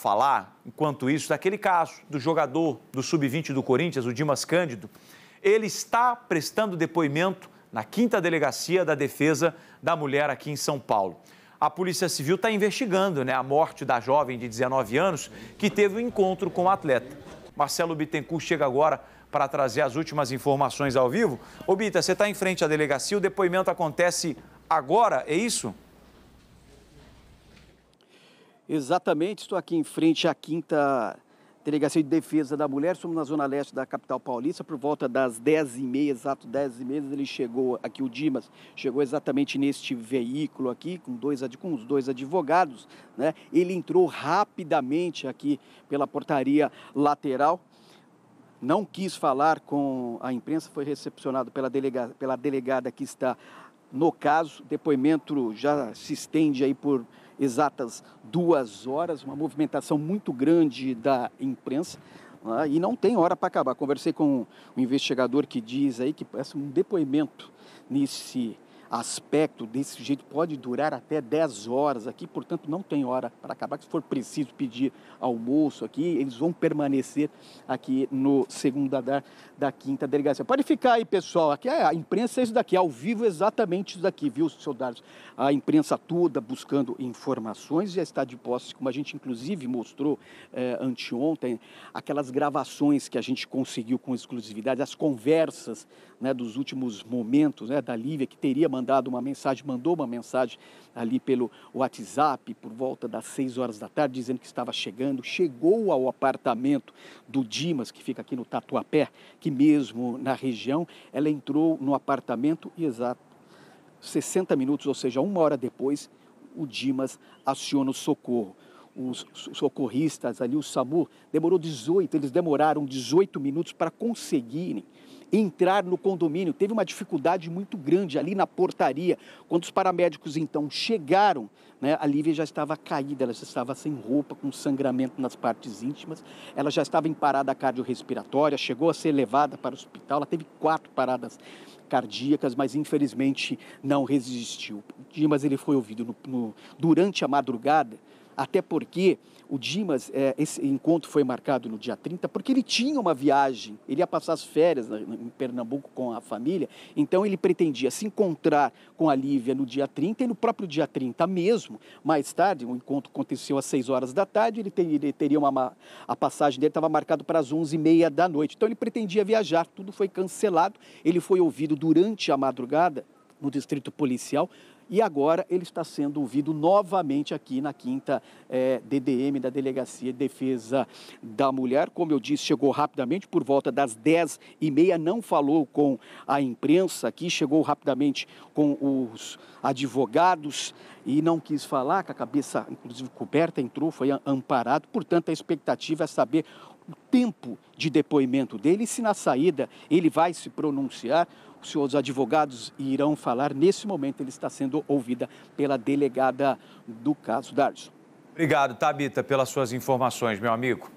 falar, enquanto isso, daquele caso do jogador do sub-20 do Corinthians, o Dimas Cândido. Ele está prestando depoimento na quinta delegacia da defesa da mulher aqui em São Paulo. A Polícia Civil está investigando né, a morte da jovem de 19 anos que teve o um encontro com o atleta. Marcelo Bittencourt chega agora para trazer as últimas informações ao vivo. Ô, Bita, você está em frente à delegacia, o depoimento acontece agora, é isso? Exatamente, estou aqui em frente à quinta Delegacia de Defesa da Mulher, somos na Zona Leste da capital paulista, por volta das 10h30, exato 10h30, ele chegou aqui, o Dimas, chegou exatamente neste veículo aqui, com, dois, com os dois advogados, né? ele entrou rapidamente aqui pela portaria lateral, não quis falar com a imprensa, foi recepcionado pela, delega, pela delegada que está no caso, depoimento já se estende aí por exatas duas horas, uma movimentação muito grande da imprensa. Né, e não tem hora para acabar. Conversei com um investigador que diz aí que parece um depoimento nesse aspecto desse jeito pode durar até 10 horas aqui, portanto não tem hora para acabar. Se for preciso pedir almoço aqui, eles vão permanecer aqui no segundo andar da quinta delegacia. Pode ficar aí, pessoal. Aqui é a imprensa é isso daqui, ao vivo é exatamente isso daqui, viu, soldados? A imprensa toda buscando informações já está de posse, como a gente inclusive mostrou é, anteontem, aquelas gravações que a gente conseguiu com exclusividade, as conversas né, dos últimos momentos né, da Lívia que teria mandado mandado uma mensagem, mandou uma mensagem ali pelo WhatsApp por volta das 6 horas da tarde, dizendo que estava chegando. Chegou ao apartamento do Dimas, que fica aqui no Tatuapé, que mesmo na região, ela entrou no apartamento e exato 60 minutos, ou seja, uma hora depois, o Dimas aciona o socorro os socorristas ali, o SAMU, demorou 18, eles demoraram 18 minutos para conseguirem entrar no condomínio. Teve uma dificuldade muito grande ali na portaria. Quando os paramédicos então chegaram, né, a Lívia já estava caída, ela já estava sem roupa, com sangramento nas partes íntimas, ela já estava em parada cardiorrespiratória, chegou a ser levada para o hospital, ela teve quatro paradas cardíacas, mas infelizmente não resistiu. Dimas ele foi ouvido no, no, durante a madrugada até porque o Dimas, é, esse encontro foi marcado no dia 30, porque ele tinha uma viagem, ele ia passar as férias em Pernambuco com a família, então ele pretendia se encontrar com a Lívia no dia 30 e no próprio dia 30 mesmo, mais tarde, o encontro aconteceu às 6 horas da tarde, ele, ter, ele teria uma, a passagem dele estava marcado para as 11h30 da noite, então ele pretendia viajar, tudo foi cancelado, ele foi ouvido durante a madrugada no distrito policial, e agora ele está sendo ouvido novamente aqui na quinta é, DDM da Delegacia de Defesa da Mulher. Como eu disse, chegou rapidamente por volta das 10 e meia, não falou com a imprensa aqui, chegou rapidamente com os advogados e não quis falar, com a cabeça inclusive coberta, entrou, foi amparado. Portanto, a expectativa é saber o tempo de depoimento dele e se na saída ele vai se pronunciar, os seus advogados irão falar. Nesse momento, ele está sendo ouvida pela delegada do caso, Darson. Obrigado, Tabita, pelas suas informações, meu amigo.